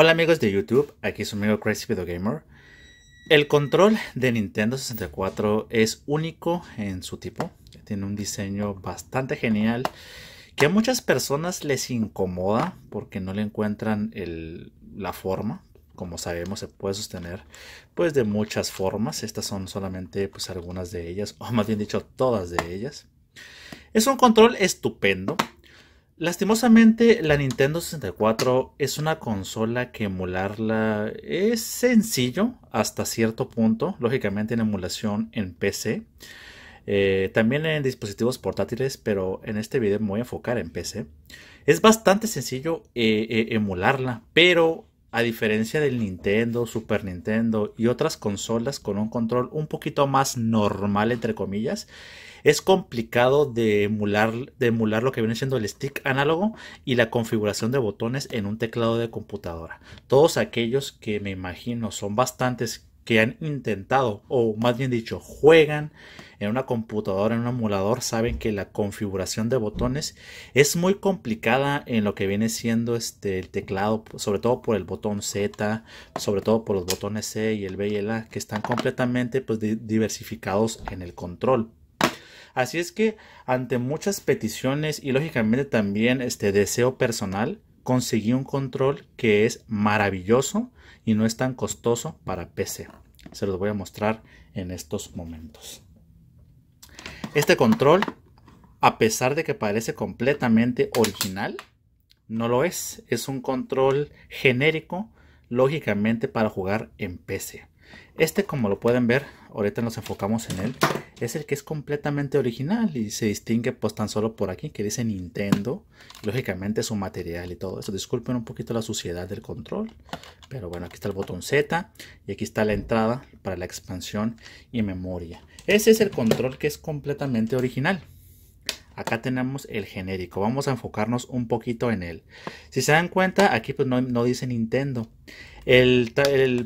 Hola amigos de YouTube, aquí es su amigo Crazy Video Gamer. El control de Nintendo 64 es único en su tipo. Tiene un diseño bastante genial que a muchas personas les incomoda porque no le encuentran la forma. Como sabemos se puede sostener pues de muchas formas. Estas son solamente pues algunas de ellas o más bien dicho todas de ellas. Es un control estupendo. Lastimosamente, la Nintendo 64 es una consola que emularla es sencillo hasta cierto punto, lógicamente en emulación en PC, eh, también en dispositivos portátiles, pero en este video me voy a enfocar en PC. Es bastante sencillo eh, eh, emularla, pero a diferencia del Nintendo, Super Nintendo y otras consolas con un control un poquito más normal, entre comillas, es complicado de emular, lo que viene siendo el stick análogo y la configuración de botones en un teclado de computadora. Todos aquellos que me imagino son bastantes que han intentado, o más bien dicho, juegan en una computadora, en un emulador, saben que la configuración de botones es muy complicada en lo que viene siendo este, el teclado, sobre todo por el botón Z, sobre todo por los botones C y el B y el A, que están completamente pues, diversificados en el control. Así es que ante muchas peticiones y lógicamente también este deseo personal, conseguí un control que es maravilloso y no es tan costoso para PC. Se los voy a mostrar en estos momentos. Este control, a pesar de que parece completamente original, no lo es. Es un control genérico, lógicamente, para jugar en PC. Este, como lo pueden ver, ahorita nos enfocamos en él, es el que es completamente original y se distingue pues tan solo por aquí, que dice Nintendo, lógicamente su material y todo eso. Disculpen un poquito la suciedad del control, pero bueno, aquí está el botón Z y aquí está la entrada para la expansión y memoria. Ese es el control que es completamente original acá tenemos el genérico. Vamos a enfocarnos un poquito en él. Si se dan cuenta, aquí pues no, dice Nintendo. El,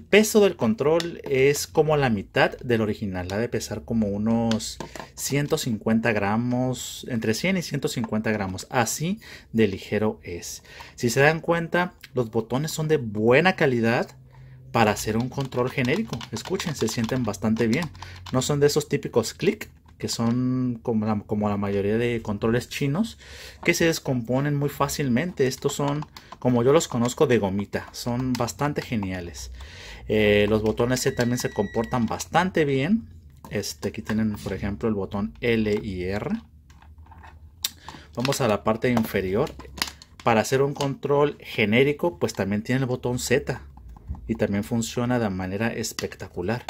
peso del control es como la mitad del original. Ha de pesar como unos 150 gramos, entre 100 y 150 gramos. Así de ligero es. Si se dan cuenta, los botones son de buena calidad para hacer un control genérico. Escuchen, se sienten bastante bien. No son de esos típicos clic que son como la, como la mayoría de controles chinos, que se descomponen muy fácilmente. Estos son, como yo los conozco, de gomita. Son bastante geniales. Eh, los botones también se comportan bastante bien. Este, aquí tienen, por ejemplo, el botón L y R. Vamos a la parte inferior. Para hacer un control genérico, pues también tiene el botón Z y también funciona de manera espectacular.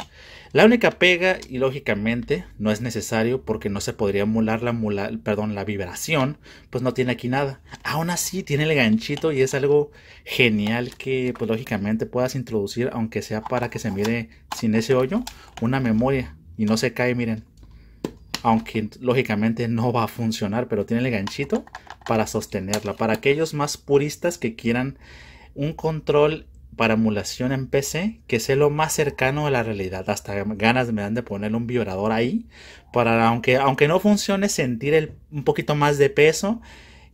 La única pega, y lógicamente no es necesario porque no se podría emular la, perdón, la vibración, pues no tiene aquí nada. Aún así tiene el ganchito y es algo genial que pues lógicamente puedas introducir, aunque sea para que se mire sin ese hoyo, una memoria y no se cae, miren. Aunque lógicamente no va a funcionar, pero tiene el ganchito para sostenerla. Para aquellos más puristas que quieran un control para emulación en PC, que sea lo más cercano a la realidad. Hasta ganas me dan de poner un vibrador ahí, para aunque, aunque no funcione, sentir un poquito más de peso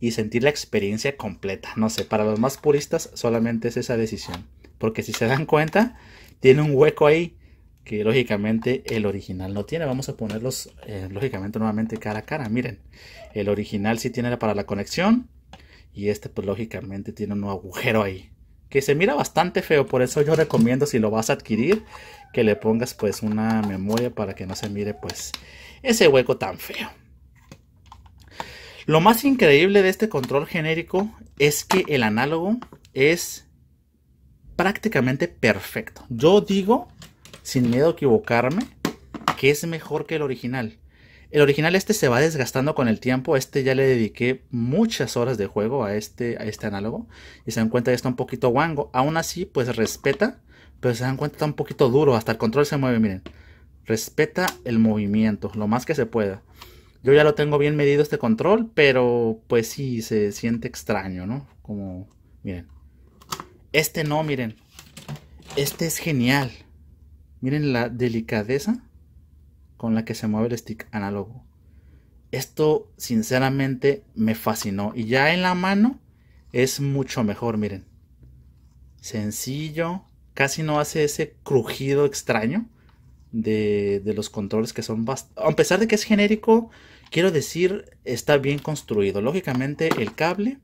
y sentir la experiencia completa. No sé, para los más puristas solamente es esa decisión. Porque si se dan cuenta, tiene un hueco ahí que lógicamente el original no tiene. Vamos a ponerlos eh, lógicamente nuevamente cara a cara. Miren, el original sí tiene para la conexión y este pues lógicamente tiene un agujero ahí que se mira bastante feo, por eso yo recomiendo si lo vas a adquirir que le pongas pues una memoria para que no se mire pues ese hueco tan feo. Lo más increíble de este control genérico es que el análogo es prácticamente perfecto. Yo digo, sin miedo a equivocarme, que es mejor que el original. El original este se va desgastando con el tiempo. Este ya le dediqué muchas horas de juego a este, a este análogo. Y se dan cuenta que está un poquito guango. Aún así, pues respeta. Pero se dan cuenta que está un poquito duro. Hasta el control se mueve, miren. Respeta el movimiento, lo más que se pueda. Yo ya lo tengo bien medido este control, pero pues sí, se siente extraño, ¿no? Como, miren. Este no, miren. Este es genial. Miren la delicadeza con la que se mueve el stick análogo. Esto sinceramente me fascinó. Y ya en la mano es mucho mejor, miren. Sencillo, casi no hace ese crujido extraño de, los controles que son bastante... A pesar de que es genérico, quiero decir, está bien construido. Lógicamente el cable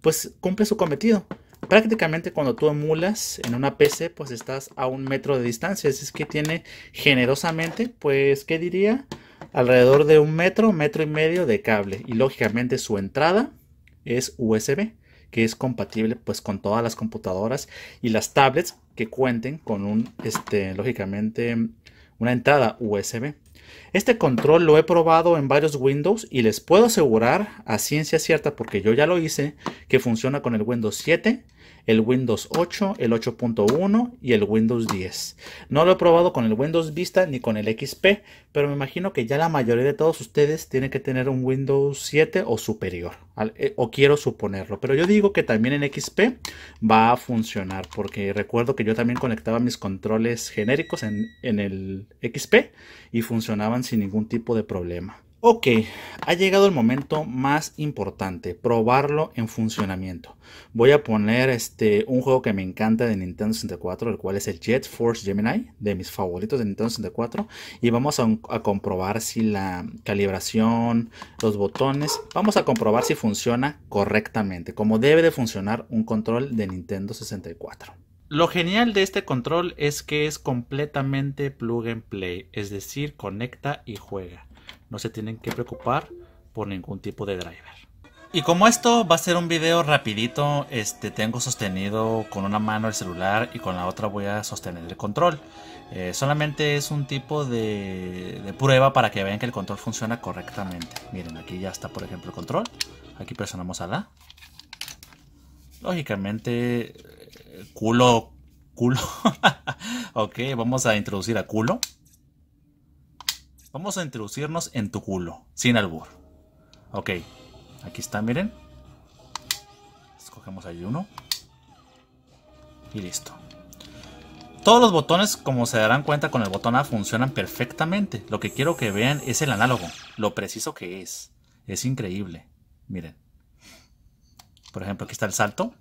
pues cumple su cometido prácticamente cuando tú emulas en una PC, pues estás a un metro de distancia. Así es que tiene generosamente, pues, ¿qué diría? Alrededor de un metro, metro y medio de cable. Y lógicamente su entrada es USB, que es compatible pues con todas las computadoras y las tablets que cuenten con un, este, lógicamente, una entrada USB. Este control lo he probado en varios Windows y les puedo asegurar a ciencia cierta, porque yo ya lo hice, que funciona con el Windows 7, el Windows 8, el 8.1 y el Windows 10. No lo he probado con el Windows Vista ni con el XP, pero me imagino que ya la mayoría de todos ustedes tiene que tener un Windows 7 o superior, eh, o quiero suponerlo. Pero yo digo que también en XP va a funcionar, porque recuerdo que yo también conectaba mis controles genéricos en, en el XP y funcionaban sin ningún tipo de problema. Ok, ha llegado el momento más importante, probarlo en funcionamiento. Voy a poner este, un juego que me encanta de Nintendo 64, el cual es el Jet Force Gemini, de mis favoritos de Nintendo 64. Y vamos a, a comprobar si la calibración, los botones, vamos a comprobar si funciona correctamente, como debe de funcionar un control de Nintendo 64. Lo genial de este control es que es completamente plug and play, es decir, conecta y juega no se tienen que preocupar por ningún tipo de driver. Y como esto va a ser un video rapidito, este tengo sostenido con una mano el celular y con la otra voy a sostener el control. Eh, solamente es un tipo de, de, prueba para que vean que el control funciona correctamente. Miren, aquí ya está por ejemplo el control. Aquí presionamos a la. Lógicamente, eh, culo, culo. ok, vamos a introducir a culo. Vamos a introducirnos en tu culo, sin albur. Ok, aquí está, miren. Escogemos ahí uno. Y listo. Todos los botones, como se darán cuenta con el botón A, funcionan perfectamente. Lo que quiero que vean es el análogo, lo preciso que es. Es increíble. Miren. Por ejemplo, aquí está el salto.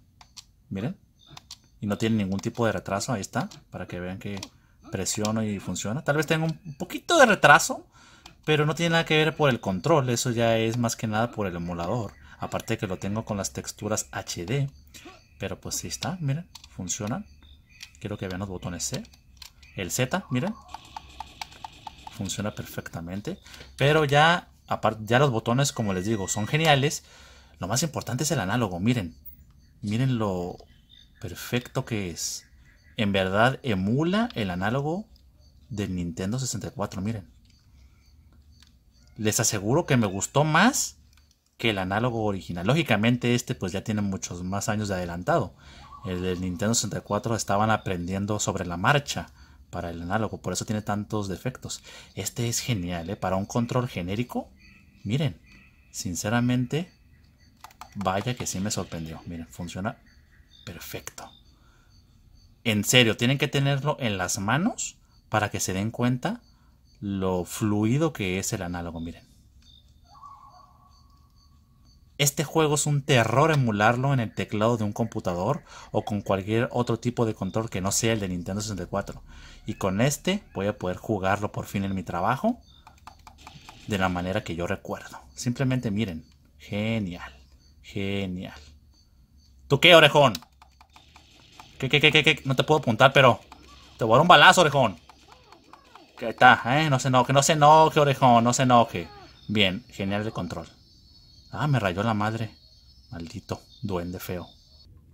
Miren. Y no tiene ningún tipo de retraso. Ahí está. Para que vean que presiono y funciona. Tal vez tenga un poquito de retraso, pero no tiene nada que ver por el control, eso ya es más que nada por el emulador. Aparte que lo tengo con las texturas HD, pero pues sí está, miren, funciona. Quiero que vean los botones C. El Z, miren, funciona perfectamente. Pero ya, aparte, ya los botones, como les digo, son geniales. Lo más importante es el análogo, miren. Miren lo perfecto que es en verdad emula el análogo del Nintendo 64, miren. Les aseguro que me gustó más que el análogo original. Lógicamente este pues ya tiene muchos más años de adelantado. El del Nintendo 64 estaban aprendiendo sobre la marcha para el análogo, por eso tiene tantos defectos. Este es genial, ¿eh? Para un control genérico, miren, sinceramente, vaya que sí me sorprendió. Miren, funciona perfecto en serio, tienen que tenerlo en las manos para que se den cuenta lo fluido que es el análogo, miren. Este juego es un terror emularlo en el teclado de un computador o con cualquier otro tipo de control que no sea el de Nintendo 64. Y con este voy a poder jugarlo por fin en mi trabajo de la manera que yo recuerdo. Simplemente miren, genial, genial. ¿Tú qué, orejón? ¿Qué, qué, qué, qué, No te puedo apuntar, pero... Te voy a un balazo, orejón. Que está, ¿eh? No se enoje, no se enoje, orejón, no se enoje. Bien, genial de control. Ah, me rayó la madre. Maldito duende feo.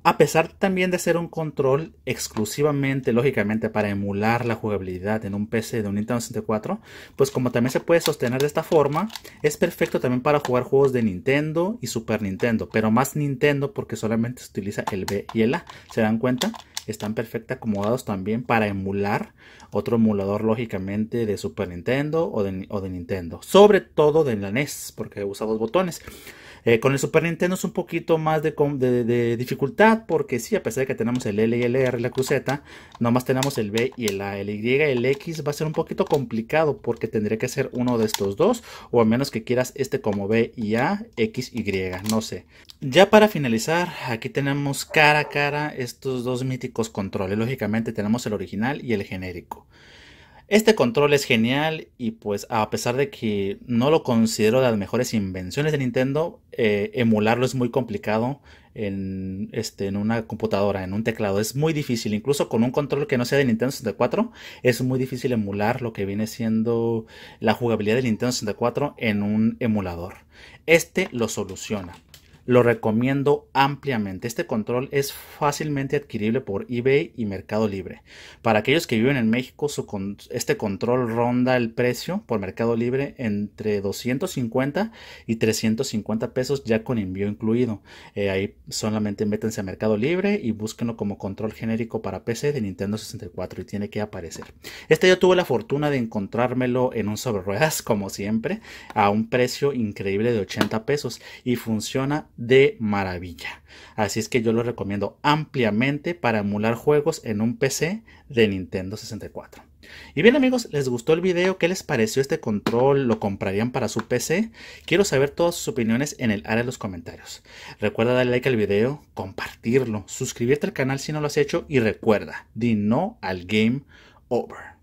A pesar también de ser un control exclusivamente, lógicamente, para emular la jugabilidad en un PC de un Nintendo 64, pues como también se puede sostener de esta forma, es perfecto también para jugar juegos de Nintendo y Super Nintendo, pero más Nintendo porque solamente se utiliza el B y el A. ¿Se dan cuenta? Están perfectamente acomodados también para emular otro emulador, lógicamente, de Super Nintendo o de, Nintendo. Sobre todo de la NES, porque usa dos botones. Eh, con el Super Nintendo es un poquito más de, dificultad porque sí, a pesar de que tenemos el L y el R, la cruceta, nomás tenemos el B y el A, el Y, el X va a ser un poquito complicado porque tendría que ser uno de estos dos o al menos que quieras este como B y A, X, Y, no sé. Ya para finalizar, aquí tenemos cara a cara estos dos míticos controles. Lógicamente tenemos el original y el genérico. Este control es genial y pues a pesar de que no lo considero de las mejores invenciones de Nintendo, eh, emularlo es muy complicado en, este, en una computadora, en un teclado. Es muy difícil, incluso con un control que no sea de Nintendo 64, es muy difícil emular lo que viene siendo la jugabilidad de Nintendo 64 en un emulador. Este lo soluciona. Lo recomiendo ampliamente. Este control es fácilmente adquirible por eBay y Mercado Libre. Para aquellos que viven en México, este control ronda el precio por Mercado Libre entre 250 y 350 pesos ya con envío incluido. Eh, ahí solamente métanse a Mercado Libre y búsquenlo como control genérico para PC de Nintendo 64 y tiene que aparecer. Este yo tuve la fortuna de encontrármelo en un sobre ruedas, como siempre, a un precio increíble de 80 pesos y funciona de maravilla. Así es que yo lo recomiendo ampliamente para emular juegos en un PC de Nintendo 64. Y bien amigos, ¿les gustó el video? ¿Qué les pareció este control? ¿Lo comprarían para su PC? Quiero saber todas sus opiniones en el área de los comentarios. Recuerda darle like al video, compartirlo, suscribirte al canal si no lo has hecho y recuerda, di no al game over.